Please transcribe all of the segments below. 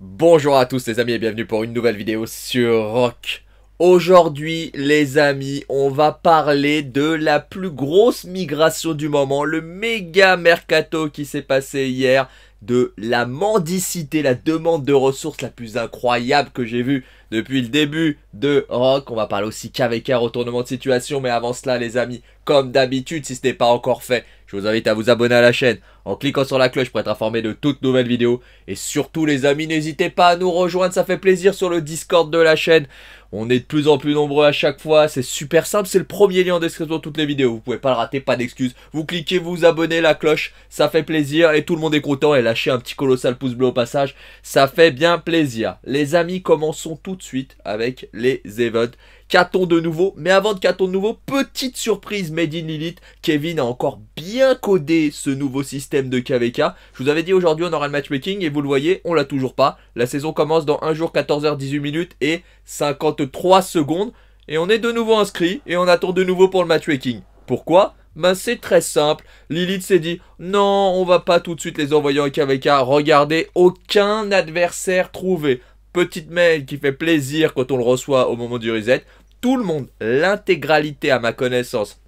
Bonjour à tous les amis et bienvenue pour une nouvelle vidéo sur Rock. Aujourd'hui les amis, on va parler de la plus grosse migration du moment, le méga mercato qui s'est passé hier, de la mendicité, la demande de ressources la plus incroyable que j'ai vue depuis le début de Rock. On va parler aussi qu'avec un retournement de situation. Mais avant cela, les amis, comme d'habitude, si ce n'est pas encore fait, je vous invite à vous abonner à la chaîne en cliquant sur la cloche pour être informé de toutes nouvelles vidéos. Et surtout les amis, n'hésitez pas à nous rejoindre, ça fait plaisir sur le Discord de la chaîne. On est de plus en plus nombreux à chaque fois, c'est super simple, c'est le premier lien en description de toutes les vidéos. Vous pouvez pas le rater, pas d'excuses. Vous cliquez, vous abonnez, la cloche, ça fait plaisir et tout le monde est content. Et lâchez un petit colossal pouce bleu au passage, ça fait bien plaisir. Les amis, commençons tout de suite avec les events. Qu'a-t-on de nouveau Mais avant de qu'a-t-on de nouveau, petite surprise Made in Lilith, Kevin a encore bien codé ce nouveau système de KVK. Je vous avais dit aujourd'hui on aura le matchmaking et vous le voyez, on l'a toujours pas. La saison commence dans 1 jour 14h18 minutes et 53 secondes. Et on est de nouveau inscrit et on attend de nouveau pour le matchmaking. Pourquoi ben c'est très simple, Lilith s'est dit non on va pas tout de suite les envoyer en KVK, regardez aucun adversaire trouvé. Petite mail qui fait plaisir quand on le reçoit au moment du reset tout le monde, l'intégralité à ma connaissance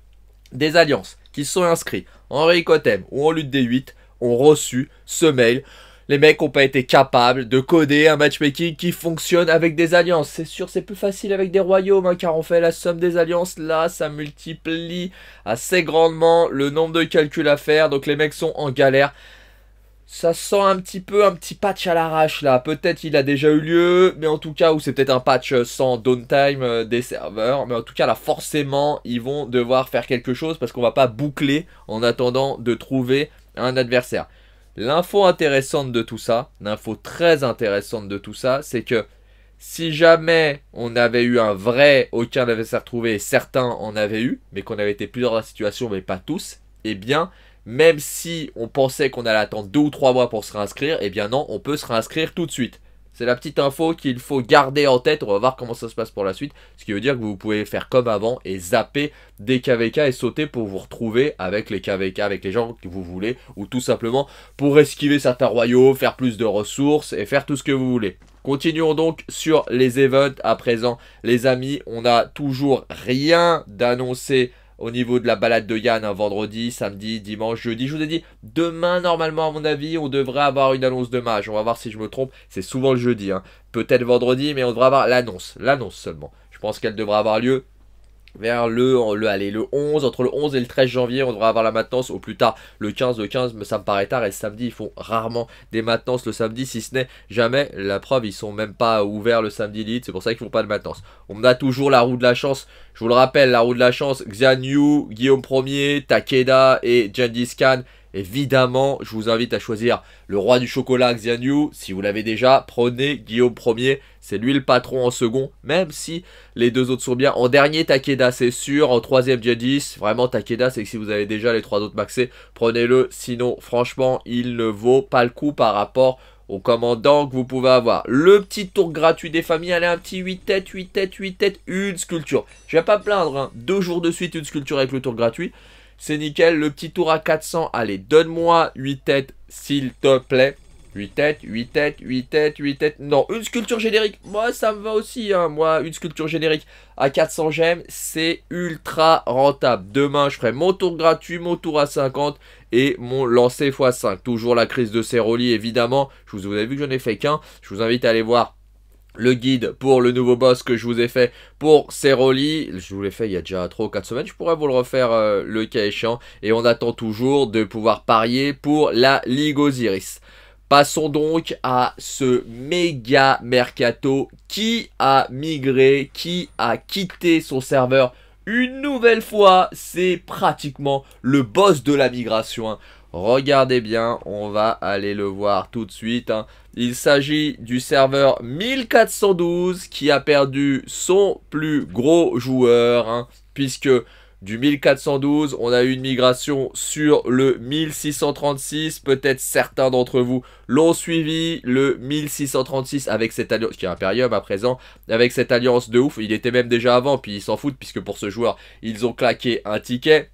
des alliances qui sont inscrits en Ricotem ou en lutte des 8 ont reçu ce mail. Les mecs n'ont pas été capables de coder un matchmaking qui fonctionne avec des alliances. C'est sûr, c'est plus facile avec des royaumes, hein, car on fait la somme des alliances. Là, ça multiplie assez grandement le nombre de calculs à faire. Donc les mecs sont en galère ça sent un petit peu un petit patch à l'arrache là. Peut-être il a déjà eu lieu, mais en tout cas, ou c'est peut-être un patch euh, sans downtime euh, des serveurs. Mais en tout cas, là, forcément, ils vont devoir faire quelque chose parce qu'on va pas boucler en attendant de trouver un adversaire. L'info intéressante de tout ça, l'info très intéressante de tout ça, c'est que si jamais on avait eu un vrai aucun adversaire trouvé, certains en avaient eu, mais qu'on avait été plusieurs dans la situation, mais pas tous, eh bien, même si on pensait qu'on allait attendre deux ou trois mois pour se réinscrire, eh bien non, on peut se réinscrire tout de suite. C'est la petite info qu'il faut garder en tête. On va voir comment ça se passe pour la suite. Ce qui veut dire que vous pouvez faire comme avant et zapper des KVK et sauter pour vous retrouver avec les KVK, avec les gens que vous voulez. Ou tout simplement pour esquiver certains royaux faire plus de ressources et faire tout ce que vous voulez. Continuons donc sur les events à présent. Les amis, on n'a toujours rien d'annoncé au niveau de la balade de Yann, un hein, vendredi, samedi, dimanche, jeudi. Je vous ai dit, demain, normalement, à mon avis, on devrait avoir une annonce de match. On va voir si je me trompe. C'est souvent le jeudi, hein. peut-être vendredi, mais on devrait avoir l'annonce, l'annonce seulement. Je pense qu'elle devrait avoir lieu vers le, allez, le 11, entre le 11 et le 13 janvier, on devrait avoir la maintenance, au plus tard le 15, le 15, mais ça me paraît tard, et samedi, ils font rarement des maintenances le samedi, si ce n'est jamais, la preuve, ils sont même pas ouverts le samedi lead, c'est pour ça qu'ils font pas de maintenance. On a toujours la roue de la chance, je vous le rappelle, la roue de la chance, Xian Yu, Guillaume 1er, Takeda et Jandis Khan, Évidemment, je vous invite à choisir le roi du chocolat Xianyu. Si vous l'avez déjà, prenez Guillaume 1er. C'est lui le patron en second, même si les deux autres sont bien. En dernier, Takeda, c'est sûr. En troisième, Jadis. Vraiment, Takeda, c'est que si vous avez déjà les trois autres maxés, prenez-le. Sinon, franchement, il ne vaut pas le coup par rapport au commandant que vous pouvez avoir. Le petit tour gratuit des familles, allez, un petit 8 têtes, 8 têtes, 8 têtes, une sculpture. Je vais pas me plaindre, hein. deux jours de suite, une sculpture avec le tour gratuit. C'est nickel. Le petit tour à 400. Allez, donne-moi 8 têtes, s'il te plaît. 8 têtes, 8 têtes, 8 têtes, 8 têtes. Non, une sculpture générique. Moi, ça me va aussi. Hein. Moi, une sculpture générique à 400 gemmes, c'est ultra rentable. Demain, je ferai mon tour gratuit, mon tour à 50 et mon lancer x5. Toujours la crise de relis, évidemment. Je vous, vous avez vu que j'en ai fait qu'un. Je vous invite à aller voir le guide pour le nouveau boss que je vous ai fait pour Ceroli. Je vous l'ai fait il y a déjà 3 ou 4 semaines. Je pourrais vous le refaire euh, le cas échéant. Et on attend toujours de pouvoir parier pour la Ligue Osiris. Passons donc à ce méga mercato qui a migré, qui a quitté son serveur une nouvelle fois. C'est pratiquement le boss de la migration. Regardez bien, on va aller le voir tout de suite. Hein. Il s'agit du serveur 1412 qui a perdu son plus gros joueur, hein, puisque du 1412, on a eu une migration sur le 1636. Peut-être certains d'entre vous l'ont suivi. Le 1636 avec cette alliance, qui est Imperium à présent, avec cette alliance de ouf. Il était même déjà avant, puis ils s'en foutent, puisque pour ce joueur, ils ont claqué un ticket.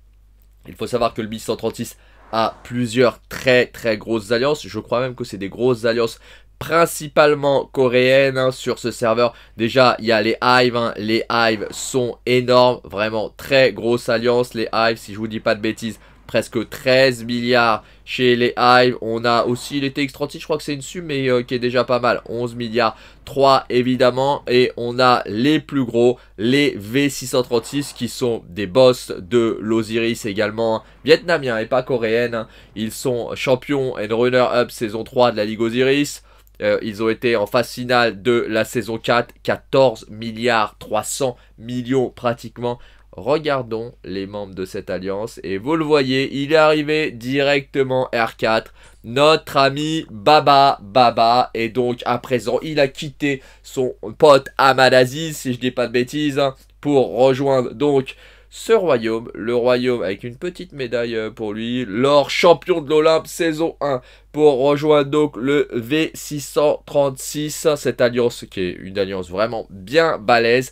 Il faut savoir que le 1636 à plusieurs très très grosses alliances. Je crois même que c'est des grosses alliances principalement coréennes hein, sur ce serveur. Déjà, il y a les Hive. Hein. Les Hives sont énormes. Vraiment, très grosse alliance. Les Hives, si je vous dis pas de bêtises, presque 13 milliards. Chez les Hive, on a aussi les TX36, je crois que c'est une sub, mais euh, qui est déjà pas mal. 11 milliards 3 évidemment. Et on a les plus gros, les V636, qui sont des boss de l'Osiris également, hein. vietnamiens et pas coréennes. Hein. Ils sont champions et runner-up saison 3 de la Ligue Osiris. Euh, ils ont été en phase finale de la saison 4, 14 milliards 300 millions pratiquement Regardons les membres de cette alliance. Et vous le voyez, il est arrivé directement R4. Notre ami Baba Baba. Et donc à présent, il a quitté son pote Amadaziz, si je dis pas de bêtises, hein, pour rejoindre donc ce royaume, le royaume avec une petite médaille euh, pour lui, l'or champion de l'Olympe saison 1 pour rejoindre donc le V636, cette alliance qui est une alliance vraiment bien balèze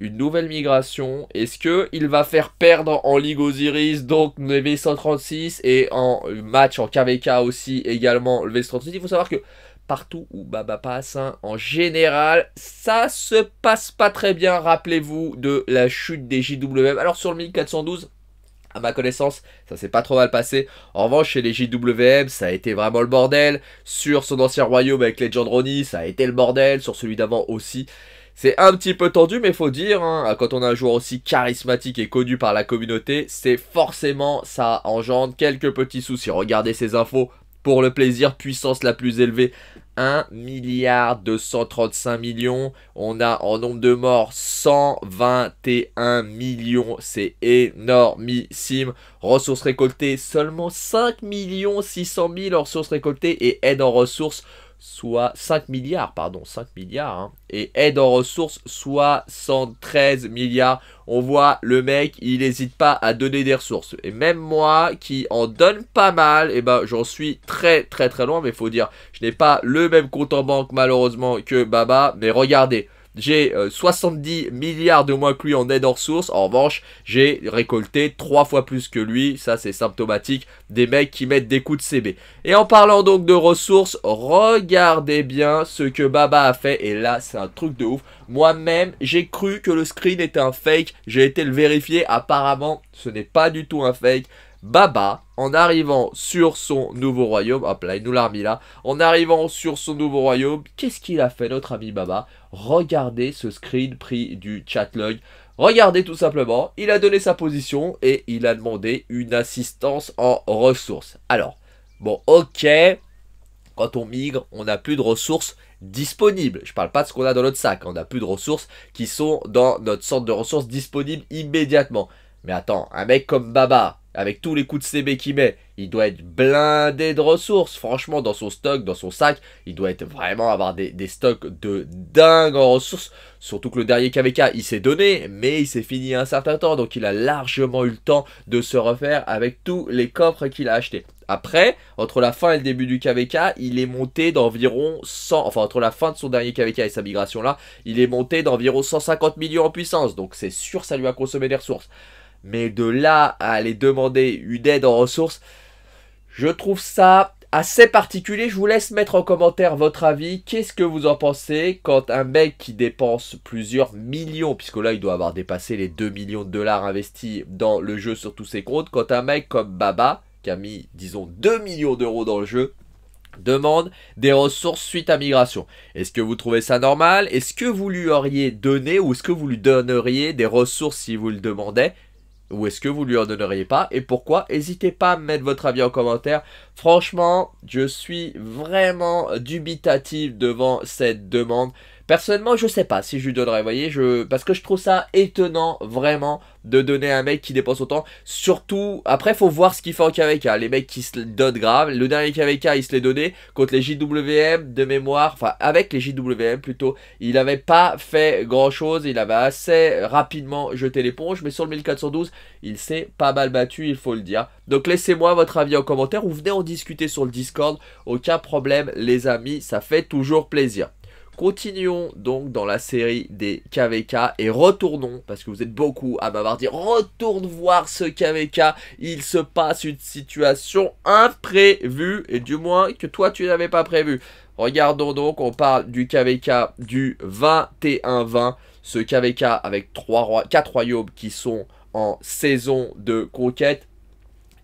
une nouvelle migration. Est-ce qu'il va faire perdre en Ligue Osiris, donc le V136, et en match en KVK aussi également le V136 Il faut savoir que partout où Baba passe, hein, en général, ça se passe pas très bien, rappelez-vous, de la chute des JWM. Alors sur le 1412, à ma connaissance, ça s'est pas trop mal passé. En revanche, chez les JWM, ça a été vraiment le bordel. Sur son ancien royaume avec les Gendroni, ça a été le bordel. Sur celui d'avant aussi. C'est un petit peu tendu, mais faut dire, hein, quand on a un joueur aussi charismatique et connu par la communauté, c'est forcément ça engendre quelques petits soucis. Regardez ces infos pour le plaisir, puissance la plus élevée. 1 milliard 235 millions. On a en nombre de morts 121 millions. C'est énormissime. Ressources récoltées, seulement 5 millions 600 000 ressources récoltées et aide en ressources soit 5 milliards, pardon, 5 milliards, hein. et aide en ressources, soit 113 milliards. On voit le mec, il n'hésite pas à donner des ressources. Et même moi, qui en donne pas mal, et eh ben j'en suis très très très loin, mais faut dire, je n'ai pas le même compte en banque malheureusement que Baba, mais regardez, j'ai 70 euh, milliards de moins que lui en aide en ressources En revanche, j'ai récolté 3 fois plus que lui. Ça, c'est symptomatique des mecs qui mettent des coups de CB. Et en parlant donc de ressources, regardez bien ce que Baba a fait. Et là, c'est un truc de ouf. Moi-même, j'ai cru que le screen était un fake. J'ai été le vérifier. Apparemment, ce n'est pas du tout un fake. Baba, en arrivant sur son nouveau royaume, hop là, il nous l'a remis là, en arrivant sur son nouveau royaume, qu'est-ce qu'il a fait notre ami Baba Regardez ce screen pris du chatlog. Regardez tout simplement, il a donné sa position et il a demandé une assistance en ressources. Alors, bon, ok, quand on migre, on n'a plus de ressources disponibles. Je parle pas de ce qu'on a dans notre sac, on n'a plus de ressources qui sont dans notre centre de ressources disponibles immédiatement. Mais attends, un mec comme Baba, avec tous les coups de CB qu'il met, il doit être blindé de ressources. Franchement, dans son stock, dans son sac, il doit être vraiment avoir des, stocks de dingue en ressources. Surtout que le dernier KVK, il s'est donné, mais il s'est fini un certain temps. Donc il a largement eu le temps de se refaire avec tous les coffres qu'il a achetés. Après, entre la fin et le début du KVK, il est monté d'environ 100, enfin entre la fin de son dernier KVK et sa migration là, il est monté d'environ 150 millions en puissance. Donc c'est sûr, ça lui a consommé des ressources. Mais de là à aller demander une aide en ressources, je trouve ça assez particulier. Je vous laisse mettre en commentaire votre avis. Qu'est-ce que vous en pensez quand un mec qui dépense plusieurs millions, puisque là il doit avoir dépassé les 2 millions de dollars investis dans le jeu sur tous ses comptes, quand un mec comme Baba, qui a mis disons 2 millions d'euros dans le jeu, demande des ressources suite à migration. Est-ce que vous trouvez ça normal Est-ce que vous lui auriez donné ou est-ce que vous lui donneriez des ressources si vous le demandez ou est-ce que vous lui en donneriez pas et pourquoi N'hésitez pas à mettre votre avis en commentaire. Franchement, je suis vraiment dubitatif devant cette demande. Personnellement, je sais pas si je lui donnerais, voyez, je parce que je trouve ça étonnant vraiment de donner à un mec qui dépense autant. Surtout, après, faut voir ce qu'il fait en KVK. Les mecs qui se donnent grave. Le dernier KVK, il se l'est donné contre les JWM de mémoire. Enfin, avec les JWM plutôt. Il n'avait pas fait grand chose. Il avait assez rapidement jeté l'éponge. Mais sur le 1412, il s'est pas mal battu, il faut le dire. Donc, laissez-moi votre avis en commentaire ou venez en discuter sur le Discord. Aucun problème, les amis. Ça fait toujours plaisir. Continuons donc dans la série des KVK et retournons, parce que vous êtes beaucoup à m'avoir dit, retourne voir ce KVK, il se passe une situation imprévue, et du moins que toi tu n'avais pas prévu. Regardons donc, on parle du KVK du 21-20, ce KVK avec trois 4 royaumes qui sont en saison de conquête.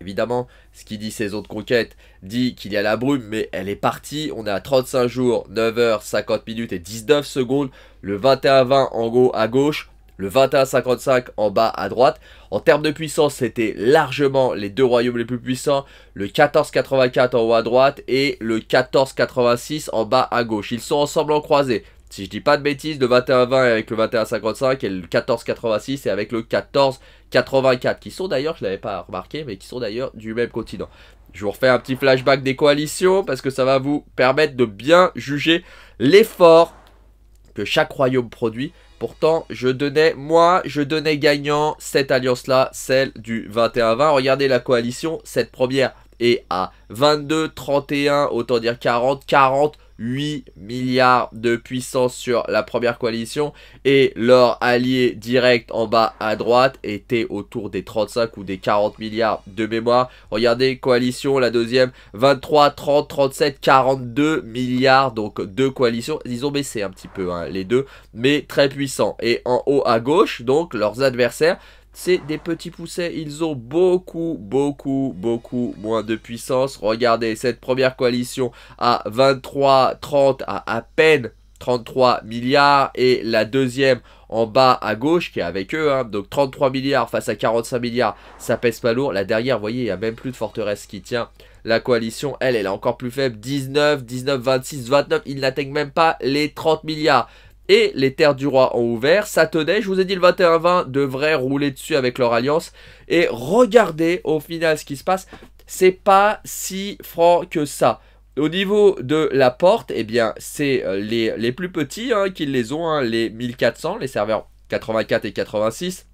Évidemment, ce qui dit saison de conquête dit qu'il y a la brume, mais elle est partie. On est à 35 jours, 9h, 50 minutes et 19 secondes. Le 21-20 en haut à gauche, le 21-55 en bas à droite. En termes de puissance, c'était largement les deux royaumes les plus puissants, le 14-84 en haut à droite et le 14-86 en bas à gauche. Ils sont ensemble en croisée si je dis pas de bêtises, le 21-20 avec le 21-55 et le 14-86 et avec le 14-84, qui sont d'ailleurs, je l'avais pas remarqué, mais qui sont d'ailleurs du même continent. Je vous refais un petit flashback des coalitions parce que ça va vous permettre de bien juger l'effort que chaque royaume produit. Pourtant, je donnais, moi, je donnais gagnant cette alliance-là, celle du 21-20. Regardez la coalition, cette première est à 22, 31, autant dire 40, 40, 8 milliards de puissance sur la première coalition et leur allié direct en bas à droite était autour des 35 ou des 40 milliards de mémoire. Regardez, coalition, la deuxième, 23, 30, 37, 42 milliards, donc deux coalitions. Ils ont baissé un petit peu hein, les deux, mais très puissants. Et en haut à gauche, donc leurs adversaires, c'est des petits poussets. Ils ont beaucoup, beaucoup, beaucoup moins de puissance. Regardez, cette première coalition à 23, 30, à à peine 33 milliards. Et la deuxième en bas à gauche qui est avec eux. Hein. Donc 33 milliards face à 45 milliards, ça pèse pas lourd. La dernière, vous voyez, il n'y a même plus de forteresse qui tient. La coalition, elle, elle est encore plus faible. 19, 19, 26, 29, ils n'atteignent même pas les 30 milliards et les terres du roi ont ouvert, ça tenait, je vous ai dit le 21-20 devrait rouler dessus avec leur alliance, et regardez au final ce qui se passe, c'est pas si franc que ça. Au niveau de la porte, eh bien c'est euh, les, plus petits hein, qui les ont, hein, les 1400, les serveurs 84 et 86,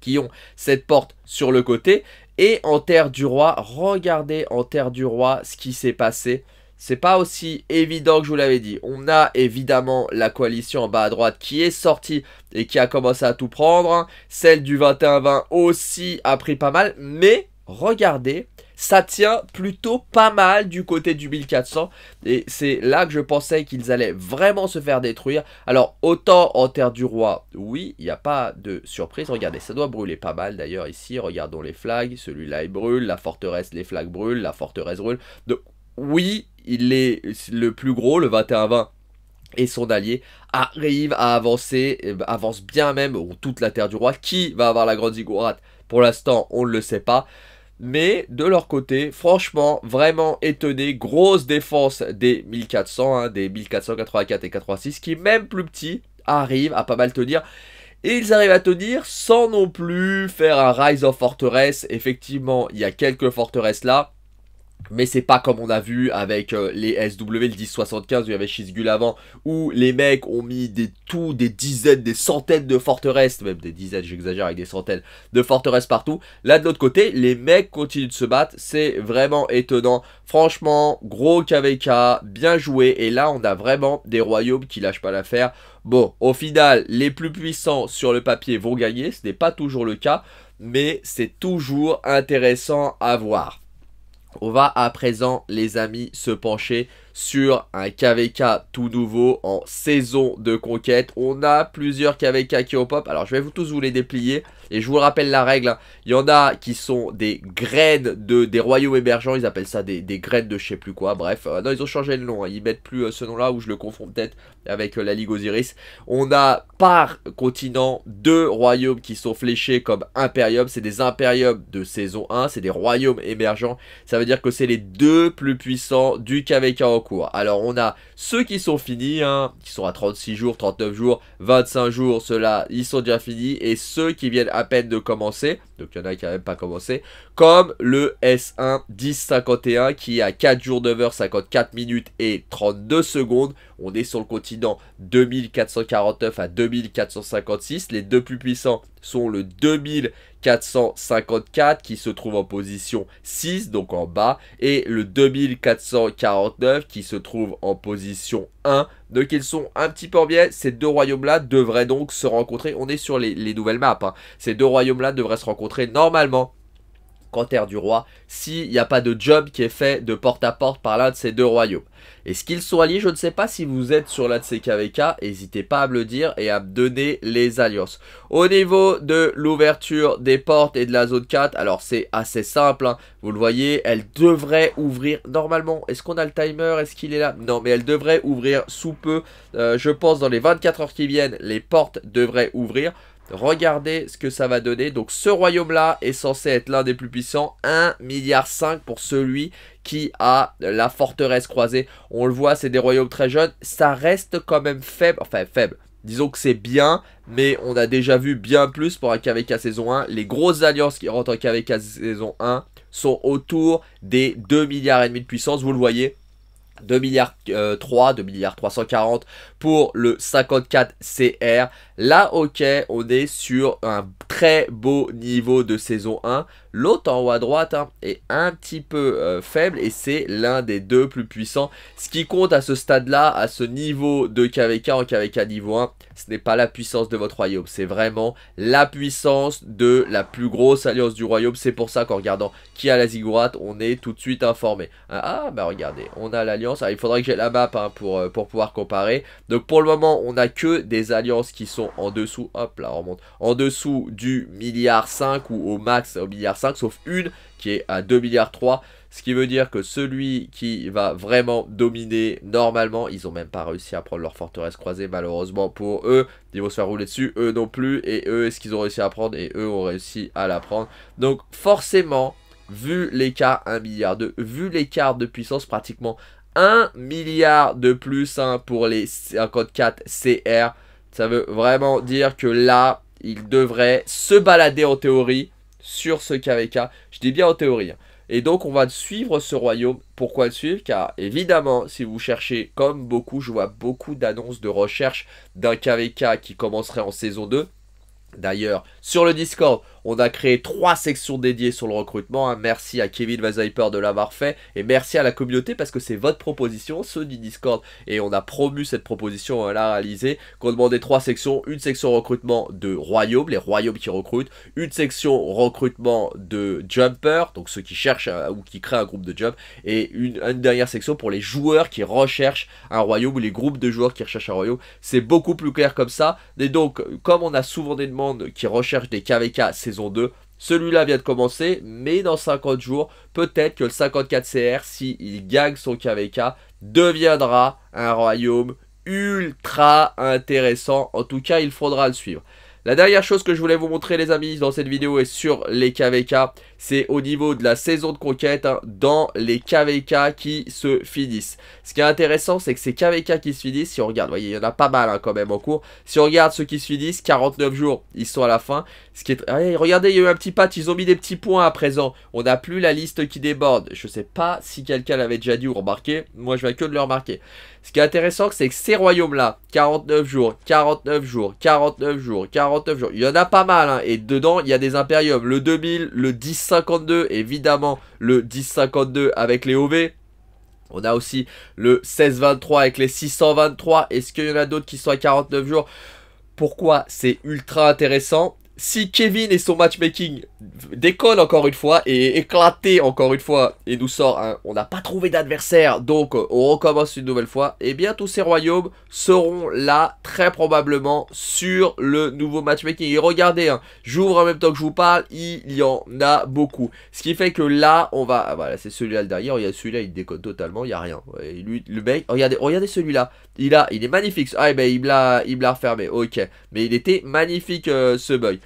qui ont cette porte sur le côté, et en terre du roi, regardez en terre du roi ce qui s'est passé c'est pas aussi évident que je vous l'avais dit. On a évidemment la coalition en bas à droite qui est sortie et qui a commencé à tout prendre. Celle du 21-20 aussi a pris pas mal. Mais regardez, ça tient plutôt pas mal du côté du 1400. Et c'est là que je pensais qu'ils allaient vraiment se faire détruire. Alors, autant en terre du roi, oui, il n'y a pas de surprise. Regardez, ça doit brûler pas mal d'ailleurs ici. Regardons les flags. Celui-là, il brûle. La forteresse, les flags brûlent. La forteresse brûle. Donc, oui, il est le plus gros, le 21-20 et son allié arrive à avancer, euh, avance bien même toute la terre du roi. Qui va avoir la grande ziggurat Pour l'instant, on ne le sait pas. Mais de leur côté, franchement, vraiment étonné, grosse défense des 1400, hein, des 1484 et 86, qui même plus petit, arrive à pas mal tenir. Et ils arrivent à tenir sans non plus faire un Rise of forteresse. Effectivement, il y a quelques forteresses là. Mais c'est pas comme on a vu avec euh, les SW, le 1075 où il y avait Shizgul avant, où les mecs ont mis des tout, des dizaines, des centaines de forteresses, même des dizaines, j'exagère avec des centaines de forteresses partout. Là de l'autre côté, les mecs continuent de se battre, c'est vraiment étonnant. Franchement, gros KVK, bien joué, et là on a vraiment des royaumes qui lâchent pas l'affaire. Bon, au final, les plus puissants sur le papier vont gagner, ce n'est pas toujours le cas, mais c'est toujours intéressant à voir. On va à présent, les amis, se pencher sur un KVK tout nouveau en saison de conquête. On a plusieurs KVK qui au pop. Alors je vais vous tous vous les déplier. Et je vous rappelle la règle. Hein. Il y en a qui sont des graines de, des royaumes émergents. Ils appellent ça des, graines de je sais plus quoi. Bref. Euh, non, ils ont changé le nom. Hein. Ils mettent plus euh, ce nom-là ou je le confonds peut-être avec euh, la Ligue Osiris. On a par continent deux royaumes qui sont fléchés comme Imperium. C'est des Imperium de saison 1. C'est des royaumes émergents. Ça veut dire que c'est les deux plus puissants du KVK alors on a ceux qui sont finis, hein, qui sont à 36 jours, 39 jours, 25 jours, ceux-là, ils sont déjà finis. Et ceux qui viennent à peine de commencer, donc il y en a qui n'ont même pas commencé, comme le S1 1051 qui a 4 jours, 9 heures 54 minutes et 32 secondes. On est sur le continent 2449 à 2456. Les deux plus puissants sont le 2000. 454 qui se trouve en position 6, donc en bas, et le 2449 qui se trouve en position 1. Donc ils sont un petit peu en biais. Ces deux royaumes-là devraient donc se rencontrer. On est sur les, nouvelles maps. Hein. Ces deux royaumes-là devraient se rencontrer normalement terre du roi s'il n'y a pas de job qui est fait de porte à porte par l'un de ces deux royaumes. Est-ce qu'ils sont alliés Je ne sais pas si vous êtes sur l'un de ces KVK, n'hésitez pas à me le dire et à me donner les alliances. Au niveau de l'ouverture des portes et de la zone 4, alors c'est assez simple, hein. vous le voyez, elle devrait ouvrir normalement. Est-ce qu'on a le timer Est-ce qu'il est là Non, mais elle devrait ouvrir sous peu. Euh, je pense dans les 24 heures qui viennent, les portes devraient ouvrir. Regardez ce que ça va donner. Donc ce royaume-là est censé être l'un des plus puissants. 1,5 milliard pour celui qui a la forteresse croisée. On le voit, c'est des royaumes très jeunes. Ça reste quand même faible. Enfin faible. Disons que c'est bien, mais on a déjà vu bien plus pour un KVK saison 1. Les grosses alliances qui rentrent en KVK saison 1 sont autour des 2 milliards et demi de puissance. Vous le voyez, 2 milliards 3, euh, 2 milliards 340 pour le 54 CR. Là, ok, on est sur un très beau niveau de saison 1. L'autre en haut à droite hein, est un petit peu euh, faible et c'est l'un des deux plus puissants. Ce qui compte à ce stade-là, à ce niveau de KVK en KVK niveau 1, ce n'est pas la puissance de votre royaume, c'est vraiment la puissance de la plus grosse alliance du royaume. C'est pour ça qu'en regardant qui a la ziggurat, on est tout de suite informé. Ah, ah bah regardez, on a l'alliance ah, il faudrait que j'ai la map hein, pour, euh, pour pouvoir comparer. Donc pour le moment, on n'a que des alliances qui sont en dessous, hop là, on remonte, en dessous du milliard 5 ou au max au milliard 5, sauf une qui est à 2 milliards 3. Ce qui veut dire que celui qui va vraiment dominer normalement, ils ont même pas réussi à prendre leur forteresse croisée malheureusement pour eux. Ils vont se faire rouler dessus, eux non plus. Et eux, est-ce qu'ils ont réussi à prendre Et eux ont réussi à la prendre. Donc forcément, vu l'écart 1 milliard 2, vu l'écart de puissance pratiquement 1 milliard de plus hein, pour les 54 CR. Ça veut vraiment dire que là, il devrait se balader en théorie sur ce KVK. Je dis bien en théorie. Hein. Et donc on va suivre ce royaume. Pourquoi le suivre Car évidemment, si vous cherchez, comme beaucoup, je vois beaucoup d'annonces de recherche d'un KVK qui commencerait en saison 2. D'ailleurs, sur le Discord, on a créé trois sections dédiées sur le recrutement. Hein. Merci à Kevin Vazaiper de l'avoir fait. Et merci à la communauté parce que c'est votre proposition, ceux du Discord. Et on a promu cette proposition à euh, la réaliser. Qu'on demandait trois sections. Une section recrutement de royaumes, les royaumes qui recrutent. Une section recrutement de jumpers, donc ceux qui cherchent euh, ou qui créent un groupe de jump. Et une, une dernière section pour les joueurs qui recherchent un royaume ou les groupes de joueurs qui recherchent un royaume. C'est beaucoup plus clair comme ça. Et donc, comme on a souvent des demandes qui recherchent des KVK, c'est 2. Celui-là vient de commencer, mais dans 50 jours, peut-être que le 54CR, s'il gagne son KVK, deviendra un royaume ultra intéressant. En tout cas, il faudra le suivre. La dernière chose que je voulais vous montrer les amis dans cette vidéo est sur les KVK, c'est au niveau de la saison de conquête hein, dans les KVK qui se finissent. Ce qui est intéressant c'est que ces KVK qui se finissent, si on regarde, vous voyez il y en a pas mal hein, quand même en cours, si on regarde ceux qui se finissent, 49 jours, ils sont à la fin. Ce qui est... Ah, regardez il y a eu un petit patch, ils ont mis des petits points à présent, on n'a plus la liste qui déborde, je sais pas si quelqu'un l'avait déjà dit ou remarqué, moi je viens que de le remarquer. Ce qui est intéressant, c'est que ces royaumes-là, 49 jours, 49 jours, 49 jours, 49 jours, il y en a pas mal. Hein, et dedans, il y a des impériums. Le 2000, le 1052, évidemment, le 1052 avec les OV. On a aussi le 1623 avec les 623. Est-ce qu'il y en a d'autres qui sont à 49 jours Pourquoi c'est ultra intéressant si Kevin et son matchmaking décollent encore une fois et éclaté encore une fois et nous sort on n'a pas trouvé d'adversaire donc euh, on recommence une nouvelle fois, et eh bien tous ces royaumes seront là très probablement sur le nouveau matchmaking. Et regardez, hein, j'ouvre en même temps que je vous parle, il y en a beaucoup. Ce qui fait que là, on va, ah, voilà c'est celui-là derrière, il y a celui-là il déconne totalement, il n'y a rien. lui, le mec, regardez, regardez celui-là, il a, il est magnifique. Ah eh ben, il me l'a refermé, ok, mais il était magnifique euh, ce bug.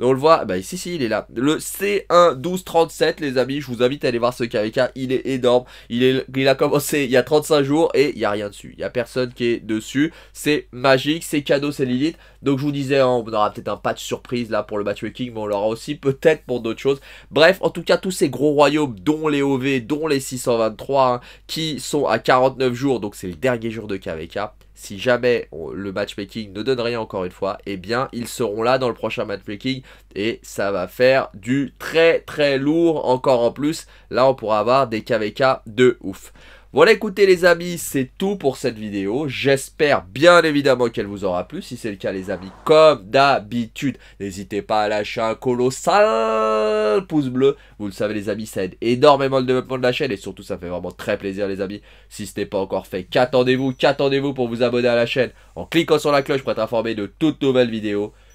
on le voit, bah ici, si, il est là. Le c 1 les amis, je vous invite à aller voir ce KVK, il est énorme. Il, est, a commencé il y a 35 jours et il n'y a rien dessus. Il n'y a personne qui est dessus. C'est magique, c'est cadeau, c'est Lilith. Donc je vous disais, hein, on aura peut-être un patch surprise là pour le matchmaking, mais on l'aura aussi peut-être pour d'autres choses. Bref, en tout cas, tous ces gros royaumes, dont les OV, dont les 623, hein, qui sont à 49 jours, donc c'est le dernier jour de KVK si jamais le matchmaking ne donne rien encore une fois, eh bien ils seront là dans le prochain matchmaking et ça va faire du très très lourd encore en plus. Là, on pourra avoir des KVK de ouf. Voilà, écoutez les amis, c'est tout pour cette vidéo. J'espère bien évidemment qu'elle vous aura plu. Si c'est le cas les amis, comme d'habitude, n'hésitez pas à lâcher un colossal pouce bleu. Vous le savez les amis, ça aide énormément le développement de la chaîne et surtout ça fait vraiment très plaisir les amis. Si ce n'est pas encore fait, qu'attendez-vous Qu'attendez-vous pour vous abonner à la chaîne en cliquant sur la cloche pour être informé de toutes nouvelles vidéos